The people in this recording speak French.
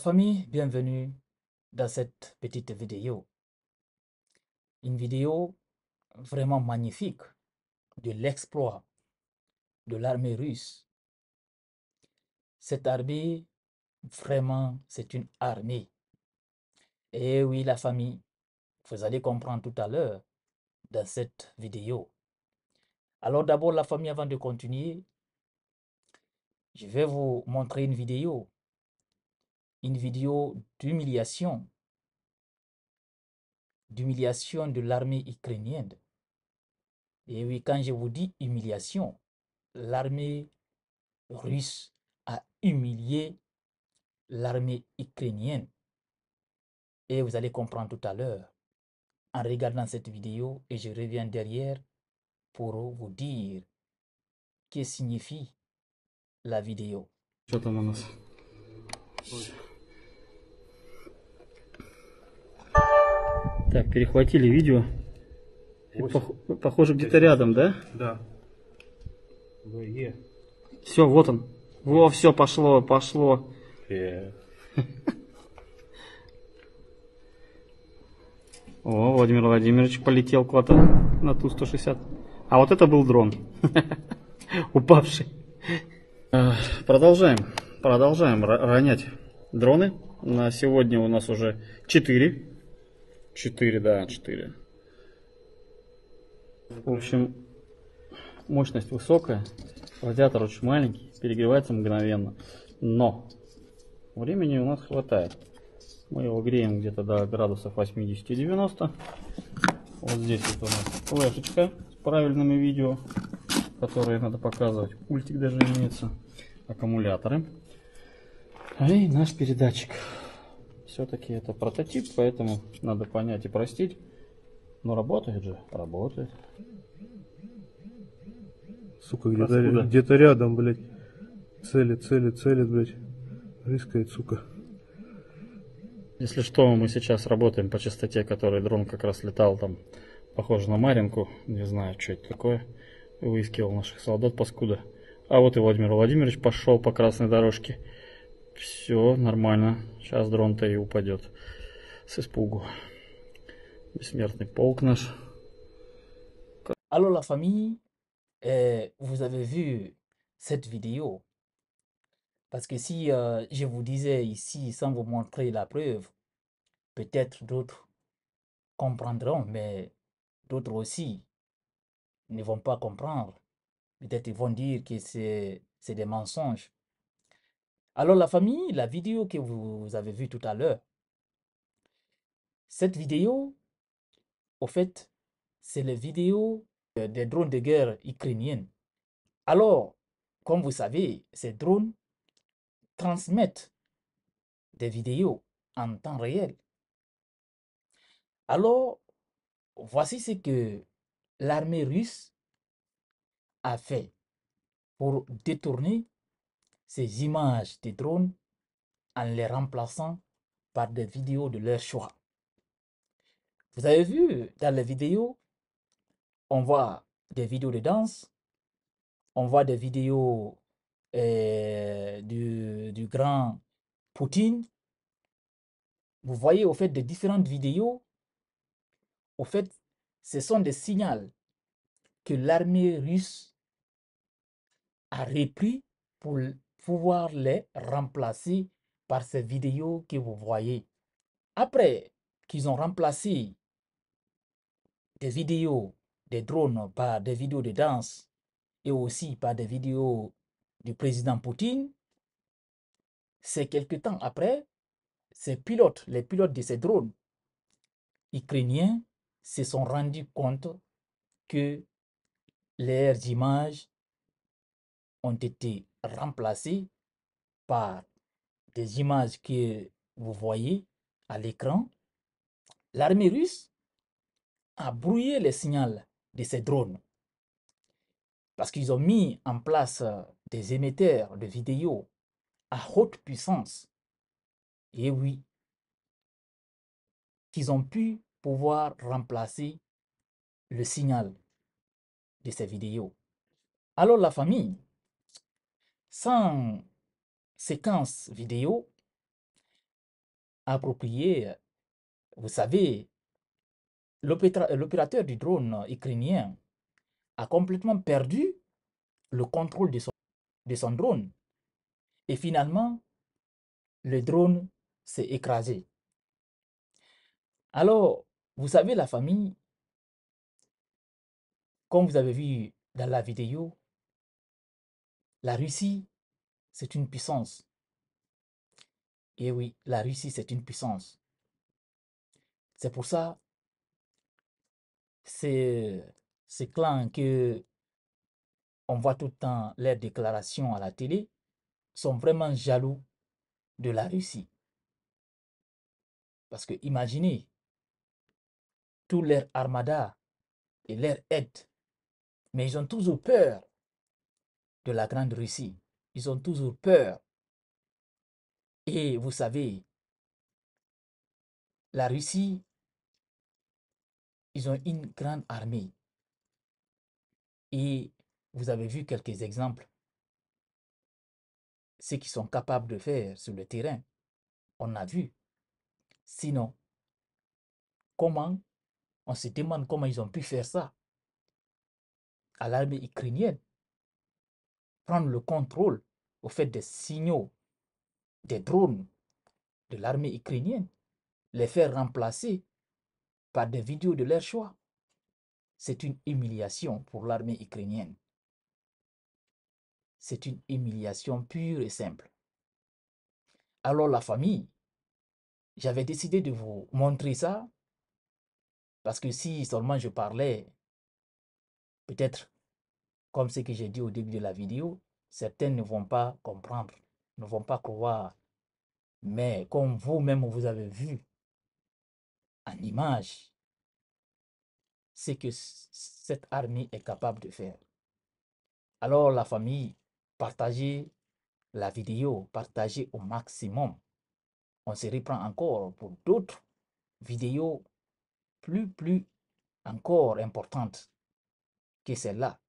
famille, bienvenue dans cette petite vidéo. Une vidéo vraiment magnifique de l'exploit de l'armée russe. Cette armée, vraiment, c'est une armée. Et oui, la famille, vous allez comprendre tout à l'heure dans cette vidéo. Alors d'abord, la famille, avant de continuer, je vais vous montrer une vidéo une vidéo d'humiliation, d'humiliation de l'armée ukrainienne. Et oui, quand je vous dis humiliation, l'armée russe a humilié l'armée ukrainienne. Et vous allez comprendre tout à l'heure en regardant cette vidéo et je reviens derrière pour vous dire que signifie la vidéo. Так, перехватили видео. Пох похоже, где-то рядом, да? Да. Ну, е. Все, вот он. Во, все, пошло, пошло. Е. О, Владимир Владимирович полетел куда-то на Ту-160. А вот это был дрон. Упавший. А, продолжаем. Продолжаем ронять дроны. На сегодня у нас уже 4 4, да, 4. В общем, мощность высокая, радиатор очень маленький, перегревается мгновенно. Но времени у нас хватает. Мы его греем где-то до градусов 80-90. Вот здесь вот у нас флешечка с правильными видео, которые надо показывать. Культик даже имеется. Аккумуляторы. И наш передатчик. Все-таки это прототип, поэтому надо понять и простить. Но работает же, работает. Сука, где-то, где рядом, блядь. цели, цели, цели, блядь. Рискает, сука. Если что, мы сейчас работаем по частоте, которой дрон как раз летал там. Похоже на Маринку. Не знаю, что это такое. Выискивал наших солдат, паскуда. А вот и Владимир Владимирович пошел по красной дорожке. Alors la famille, vous avez vu cette vidéo. Parce que si euh, je vous disais ici sans vous montrer la preuve, peut-être d'autres comprendront, mais d'autres aussi ne vont pas comprendre. Peut-être ils vont dire que c'est des mensonges. Alors la famille, la vidéo que vous avez vue tout à l'heure, cette vidéo, au fait, c'est la vidéo des drones de guerre ukrainiennes. Alors, comme vous savez, ces drones transmettent des vidéos en temps réel. Alors, voici ce que l'armée russe a fait pour détourner ces images des drones en les remplaçant par des vidéos de leur choix. Vous avez vu dans les vidéos, on voit des vidéos de danse, on voit des vidéos euh, du, du grand Poutine. Vous voyez au fait des différentes vidéos, au fait, ce sont des signaux que l'armée russe a repris pour pouvoir les remplacer par ces vidéos que vous voyez. Après qu'ils ont remplacé des vidéos des drones par des vidéos de danse et aussi par des vidéos du président Poutine, c'est quelque temps après, ces pilotes, les pilotes de ces drones ukrainiens se sont rendus compte que leurs images ont été remplacé par des images que vous voyez à l'écran, l'armée russe a brouillé le signal de ces drones parce qu'ils ont mis en place euh, des émetteurs de vidéos à haute puissance. Et oui, qu'ils ont pu pouvoir remplacer le signal de ces vidéos. Alors la famille, sans séquence vidéo appropriée, Vous savez, l'opérateur du drone ukrainien a complètement perdu le contrôle de son, de son drone. Et finalement, le drone s'est écrasé. Alors, vous savez, la famille, comme vous avez vu dans la vidéo, la Russie, c'est une puissance. Et eh oui, la Russie, c'est une puissance. C'est pour ça, ces clans que on voit tout le temps leurs déclarations à la télé sont vraiment jaloux de la Russie. Parce que imaginez, tous leurs armadas et leur aide, mais ils ont toujours peur de la Grande Russie. Ils ont toujours peur. Et vous savez, la Russie, ils ont une grande armée. Et vous avez vu quelques exemples. Ce qu'ils sont capables de faire sur le terrain, on a vu. Sinon, comment, on se demande comment ils ont pu faire ça à l'armée ukrainienne prendre le contrôle au fait des signaux des drones de l'armée ukrainienne, les faire remplacer par des vidéos de leur choix. C'est une humiliation pour l'armée ukrainienne. C'est une humiliation pure et simple. Alors la famille, j'avais décidé de vous montrer ça parce que si seulement je parlais, peut-être comme ce que j'ai dit au début de la vidéo, certains ne vont pas comprendre, ne vont pas croire. Mais comme vous-même, vous avez vu en image ce que cette armée est capable de faire. Alors la famille, partagez la vidéo, partagez au maximum. On se reprend encore pour d'autres vidéos plus, plus encore importantes que celle-là.